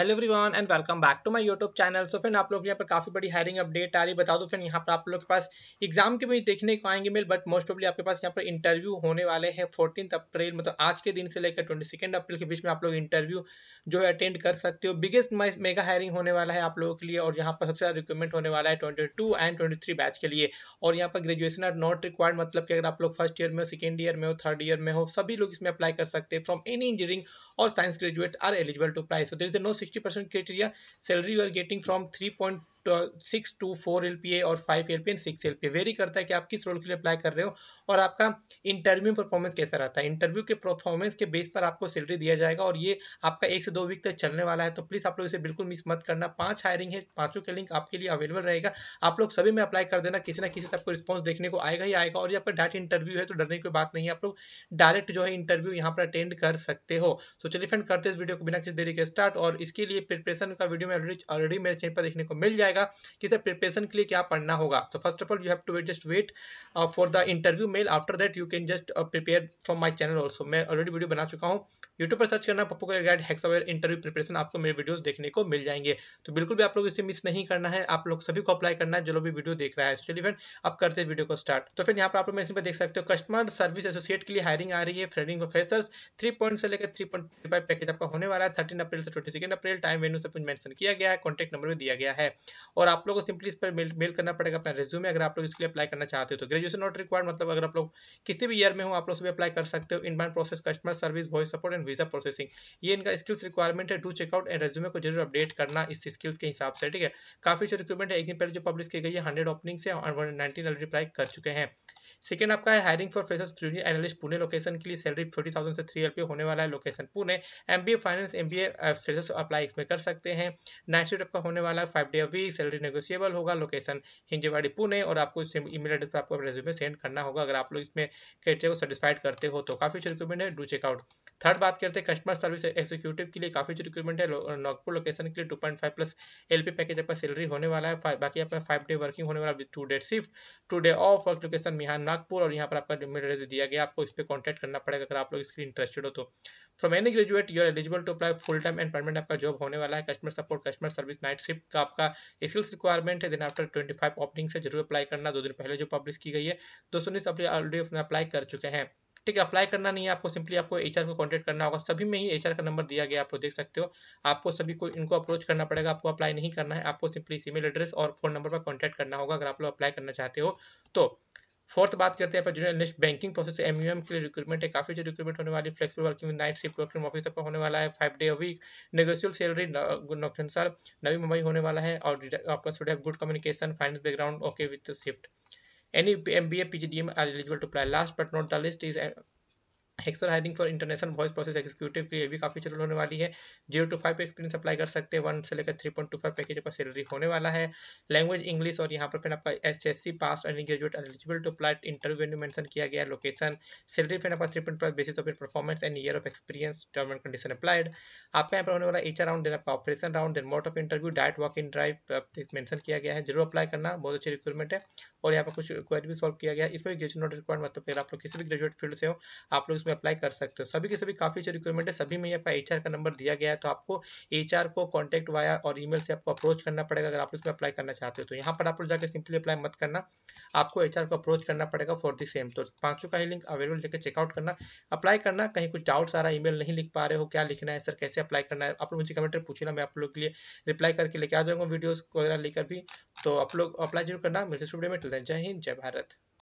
Hello everyone and welcome back to my YouTube channel so friend आप लोग यहाँ पर काफी बड़ी हायरिंग अपडेट आ रही बता दो फ्रेंड यहाँ पर आप लोग के पास एग्जाम के भी देखने को आएंगे मेल बट मोस्ट ऑफली आपके पास यहाँ पर इंटरव्यू होने वाले हैं फोर्टीन अप्रैल मतलब आज के दिन से लेकर ट्वेंटी अप्रैल के बीच में आप लोग इंटरव्यू जो है अटेंड कर सकते हो बिगेस्ट मेगा हायरिंग होने वाला है आप लोगों के लिए और यहाँ पर सबसे ज्यादा रिक्वेमेंट होने वाला है ट्वेंटी एंड ट्वेंटी बैच के लिए और यहाँ पर ग्रेजुएशन आर नॉट रिक्वायर्ड मतलब कि अगर आप लोग फर्स्ट ईयर में हो सेकेंड ईयर में हो थर्ड ईयर में हो सभी लोग इसमें अप्लाई कर सकते हैं from any engineering or science graduate are eligible to apply. So there is a no 60% criteria. Salary you are getting from 3.6 to 4 LPA or 5 LPA and 6 LPA. Vary करता है कि आप किस role के लिए apply कर रहे हो और आपका इंटरव्यू परफॉर्मेंस कैसा रहता है इंटरव्यू के परफॉर्मेंस के बेस पर आपको सैलरी दिया जाएगा और ये आपका एक से दो वीक तक चलने वाला है तो प्लीज़ आप लोग इसे बिल्कुल मिस मत करना पांच हायरिंग है पांचों के लिंक आपके लिए अवेलेबल रहेगा आप लोग सभी में अप्लाई कर देना किसी ना किसी से आपको रिस्पॉन्स देखने को आएगा ही आएगा और ये आपका डायरेक्ट इंटरव्यू है तो डरने की बात नहीं है आप लोग डायरेक्ट जो है इंटरव्यू यहाँ पर अटेंड कर सकते हो तो चलिए फ्रेंड करते इस वीडियो को बिना किसी देरी के स्टार्ट और इसके लिए प्रिपरेशन का वीडियो में ऑलरेडी मेरे चैनल पर देखने को मिल जाएगा कि सर प्रिपरेशन के लिए क्या पढ़ना होगा तो first of all you have to just wait for the interview mail after that you can just prepare for my channel also मैं ऑलरेडी वीडियो बना चुका हूँ यूट्यूब पर सर्च करना पप्पू का गाइड हेक्सावेयर इंटरव्यू प्रिपरेशन आपको मेरे वीडियोस देखने को मिल जाएंगे तो बिल्कुल भी आप लोग इसे मिस नहीं करना है आप लोग सभी को अप्लाई करना है जो लोग भी वीडियो देख रहा है चलिए फ्रेंड अब करते हैं वीडियो को स्टार्ट तो फिर यहाँ पर आप लोग मैं देख सकते हो कस्टमर सर्विस एसोसिएट के लिए हायरिंग आ रही है फ्रेडिंग प्रोफेसर थ्री पॉइंट से लेकर थ्री पॉइंट पैकेज आपका होने वाला है थर्टीन अप्रैल से twenty second April time venue सब कुछ मैंशन किया गया है कॉन्टैक्ट नंबर भी दिया गया है और आप लोग को सिंपली इस पर मेल करना पड़ेगा अपना रेज्यूमे अगर आप लोग इसके लिए अप्लाई करना चाहते हो तो ग्रेजुएशन नॉट रिक्वायर्ड मतलब अगर आप लोग किसी भी ईयर में हो आप लोग सभी अप्लाई कर सकते हो inbound process customer service voice support and visa processing ये इनका स्किल्स रिक्वायरमेंट है डू चेकआउट एंड रेज्यूमे को जरूर अपडेट करना इस स्किल्स के हिसाब से ठीक है काफी जो रिक्रूटमेंट है एक दिन पहले जो पब्लिश की गई है हंड्रेड ओपनिंग से और नाइनटीन अप्लाई कर चुके हैं सेकेंड आपका है hiring for freshers junior analyst Pune location के लिए सैलरी फोर्टी थाउजेंड से थ्री एल होने वाला है location Pune M B A finance M B A freshers apply इसमें कर सकते हैं नाइट शिफ्ट आपका होने वाला है five day week salary negotiable होगा लोकेशन हिंजेवाड़ी पुणे और आपको इसमें ईमेल एड्रेस पर आपको रेज्यूमे सेंड करना होगा अगर आप लोग इसमें कैटेगरी को सेटिस्फाइड करते हो तो काफ़ी अच्छी रिक्वायरमेंट है डू चेकआउट थर्ड बात करते हैं कस्टमर सर्विस एग्जीक्यूटिव के लिए काफ़ी जो रिक्रूटमेंट है नागपुर लोकेशन के लिए two point five plus L P package आपका सैलरी होने वाला है बाकी आपका फाइव डे वर्किंग होने वाला two day shift two day off work location यहाँ नागपुर और यहाँ पर आपका मेल दिया गया आपको इस पर कॉन्टैक्ट करना पड़ेगा अगर आप लोग इसके इंटरेस्टेड हो तो from any graduate you're eligible to apply full time and permanent आपका जॉब होने वाला है customer support customer service night shift का आपका स्किल्स रिक्वायरमेंट है दिन आफ्टर ट्वेंटी फाइव ओपनिंग से जरूर अप्लाई करना दो दिन पहले जो पब्लिश की गई है दो सौ उन्नीस ऑलरेडी अप्लाई कर चुके हैं ठीक है अप्लाई करना नहीं है आपको सिंपली आपको एच को कॉन्टेक्ट करना होगा सभी में ही एच का नंबर दिया गया आप लोग देख सकते हो आपको सभी को इनको अप्रोच करना पड़ेगा आपको अप्लाई नहीं करना है आपको सिंपली ईमेल एड्रेस और फोन नंबर पर कॉन्टैक्ट करना होगा अगर आप लोग अप्लाई करना चाहते हो तो फोर्थ बात करते हैं जो नेक्स्ट बैंकिंग प्रोसेस एमयूएम के लिए रिक्रूटमेंट है काफी जो रिक्रूटमेंट होने वाली flexible working night shift working office तक होने वाला है five day week negotiable salary Navi Mumbai होने वाला है और आपका good communication finance background okay with shift Any MBA PGDM are eligible to apply. Last but not the least is uh, हेक्सर hiring for international voice process executive के लिए भी काफ़ी जरूर होने वाली है zero to five experience apply कर सकते हैं वन से लेकर three point two five package का सैलरी होने वाला है लैंग्वेज इंग्लिश और यहाँ पर फिर आपका S S C pass and graduate eligible to apply interview mention किया गया लोकेशन सैलरी फिर आपका three point five basis of performance and year of experience term and condition applied आपका यहाँ पर होने वाला एच राउंड देन आपका operation round then mode of interview डायट वॉक इन ड्राइव मैंशन किया गया है जरूर अप्लाई करना बहुत अच्छी रिक्वायरमेंट है और यहाँ पर कुछ क्वेरी भी सॉल्व किया गया इसमें ग्रेजुएट नॉट रिक्वायर्ड मतलब आप लोग किसी भी ग्रेजुएट फील्ड से हो आप लोग इसमें उसमें अप्लाई कर सकते हो सभी के सभी काफ़ी अच्छे रिक्वायरमेंट है सभी में ये आपका का नंबर दिया गया है तो आपको एच को कॉन्टैक्ट वाया और ईमेल से आपको अप्रोच करना पड़ेगा अगर आप इसमें अप्लाई करना चाहते हो तो यहाँ पर आप जाकर सिंपली अप्लाई मत करना आपको एच को अप्रोच करना पड़ेगा फॉर दी सेम तो पांचों का ही लिंक अवेलेबल लेकर चेकआउट करना अप्लाई करना कहीं कुछ डाउट्स आ रहा है ईमेल नहीं लिख पा रहे हो क्या लिखना है सर कैसे अप्लाई करना है आप लोग मुझे कमेंट में पूछना मैं आप लोग के लिए रिप्लाई करके लेके आ जाऊंगा वीडियोज़ वगैरह लेकर भी तो आप लोग अप्लाई जरूर करना मिलते जय हिंद जय भारत